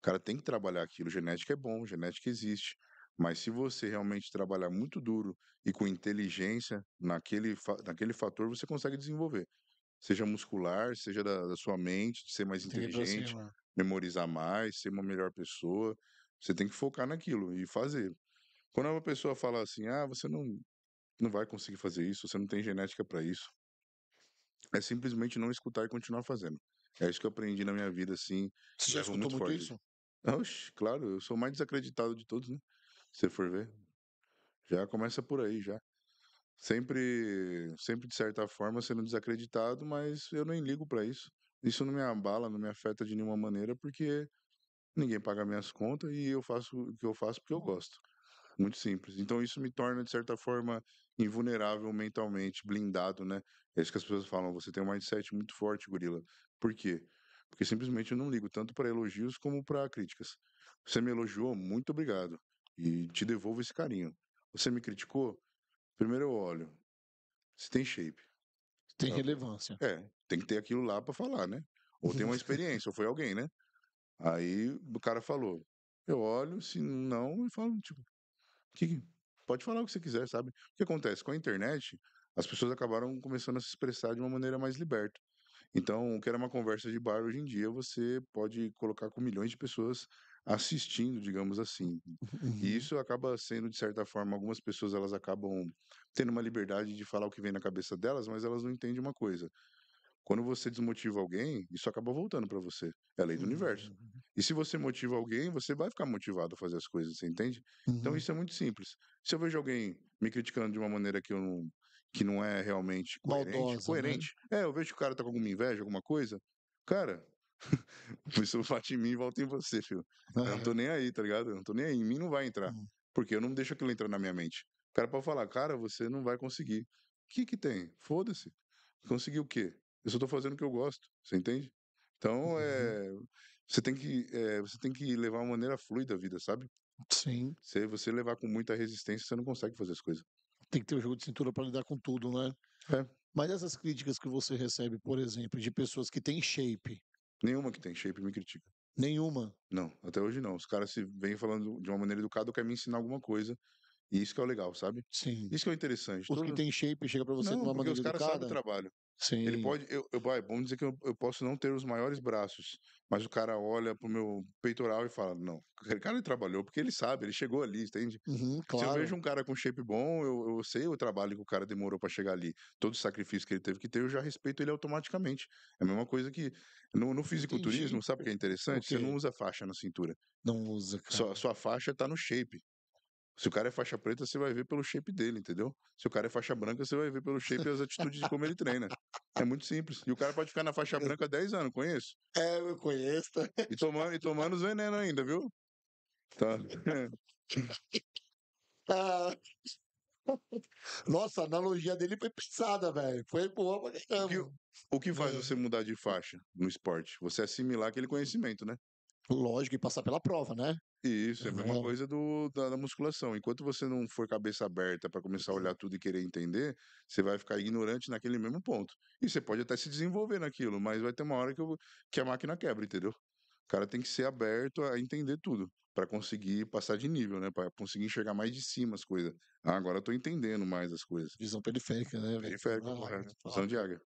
O cara tem que trabalhar aquilo. Genética é bom, genética existe. Mas se você realmente trabalhar muito duro e com inteligência naquele, naquele fator, você consegue desenvolver. Seja muscular, seja da, da sua mente, de ser mais inteligente, né. memorizar mais, ser uma melhor pessoa. Você tem que focar naquilo e fazer. Quando uma pessoa fala assim, ah, você não, não vai conseguir fazer isso, você não tem genética para isso, é simplesmente não escutar e continuar fazendo. É isso que eu aprendi na minha vida, assim. Você já escutou muito, muito isso? Oxe, claro, eu sou o mais desacreditado de todos, né? Se você for ver. Já começa por aí, já. Sempre, sempre de certa forma sendo desacreditado, mas eu nem ligo pra isso. Isso não me abala, não me afeta de nenhuma maneira, porque ninguém paga minhas contas e eu faço o que eu faço porque eu uhum. gosto. Muito simples. Então isso me torna, de certa forma, invulnerável mentalmente, blindado, né? É isso que as pessoas falam, você tem um mindset muito forte, gorila. Por quê? porque simplesmente eu não ligo tanto para elogios como para críticas. Você me elogiou, muito obrigado, e te devolvo esse carinho. Você me criticou, primeiro eu olho se tem shape. Tem tá relevância. É, tem que ter aquilo lá para falar, né? Ou tem uma experiência, ou foi alguém, né? Aí o cara falou. Eu olho, se não, e falo, tipo, que, pode falar o que você quiser, sabe? O que acontece? Com a internet, as pessoas acabaram começando a se expressar de uma maneira mais liberta. Então, o que era uma conversa de bar hoje em dia, você pode colocar com milhões de pessoas assistindo, digamos assim. E uhum. isso acaba sendo de certa forma algumas pessoas elas acabam tendo uma liberdade de falar o que vem na cabeça delas, mas elas não entendem uma coisa. Quando você desmotiva alguém, isso acaba voltando para você. É a lei do universo. Uhum. E se você motiva alguém, você vai ficar motivado a fazer as coisas, você entende? Então uhum. isso é muito simples. Se eu vejo alguém me criticando de uma maneira que eu não, que não é realmente coerente. Baldosa, né? coerente. Né? É, eu vejo que o cara tá com alguma inveja, alguma coisa. Cara, isso bate em mim e volta em você, filho. Eu não tô nem aí, tá ligado? Eu não tô nem aí. Em mim não vai entrar. Hum. Porque eu não deixo aquilo entrar na minha mente. O cara pode falar, cara, você não vai conseguir. O que que tem? Foda-se. Conseguir o quê? Eu só tô fazendo o que eu gosto, você entende? Então, uhum. é, você, tem que, é, você tem que levar uma maneira fluida a vida, sabe? Sim. Se você levar com muita resistência, você não consegue fazer as coisas tem que ter um jogo de cintura para lidar com tudo, né? É. Mas essas críticas que você recebe, por exemplo, de pessoas que têm shape. Nenhuma que tem shape me critica. Nenhuma? Não, até hoje não. Os caras se vêm falando de uma maneira educada, querem me ensinar alguma coisa. E isso que é o legal, sabe? Sim. Isso que é interessante. Os Todo... que têm shape chega para você não, de uma maneira educada. os caras sabem o trabalho. Sim. Ele pode. Eu, eu, vamos dizer que eu, eu, posso não ter os maiores braços, mas o cara olha pro meu peitoral e fala: Não, aquele cara trabalhou porque ele sabe, ele chegou ali, entende? Uhum, claro. Se eu vejo um cara com shape bom, eu, eu sei o trabalho que o cara demorou para chegar ali, todo o sacrifício que ele teve que ter, eu já respeito ele automaticamente. É a mesma coisa que no, no fisiculturismo, Entendi. sabe o que é interessante? Okay. Você não usa faixa na cintura. Não usa, cara. Sua, sua faixa tá no shape. Se o cara é faixa preta, você vai ver pelo shape dele, entendeu? Se o cara é faixa branca, você vai ver pelo shape e as atitudes de como ele treina. É muito simples. E o cara pode ficar na faixa é. branca 10 anos, conheço. É, eu conheço. Tá? E tomando, e tomando os venenos ainda, viu? Tá. ah. Nossa, a analogia dele foi pesada, velho. Foi boa pra caramba. O que faz é. você mudar de faixa no esporte? Você assimilar é aquele conhecimento, né? lógico, e passar pela prova, né? Isso, é a mesma coisa do, da, da, musculação. Enquanto você não for cabeça aberta para começar a olhar tudo e querer entender, você vai ficar ignorante naquele mesmo ponto. E você pode até se desenvolver naquilo, mas vai ter uma hora que, eu, que a máquina quebra, entendeu? O cara tem que ser aberto a entender tudo para conseguir passar de nível, né? Para conseguir enxergar mais de cima as coisas. Ah, agora eu tô entendendo mais as coisas. Visão periférica, né? Periférica, ah, correto. É. Visão de águia.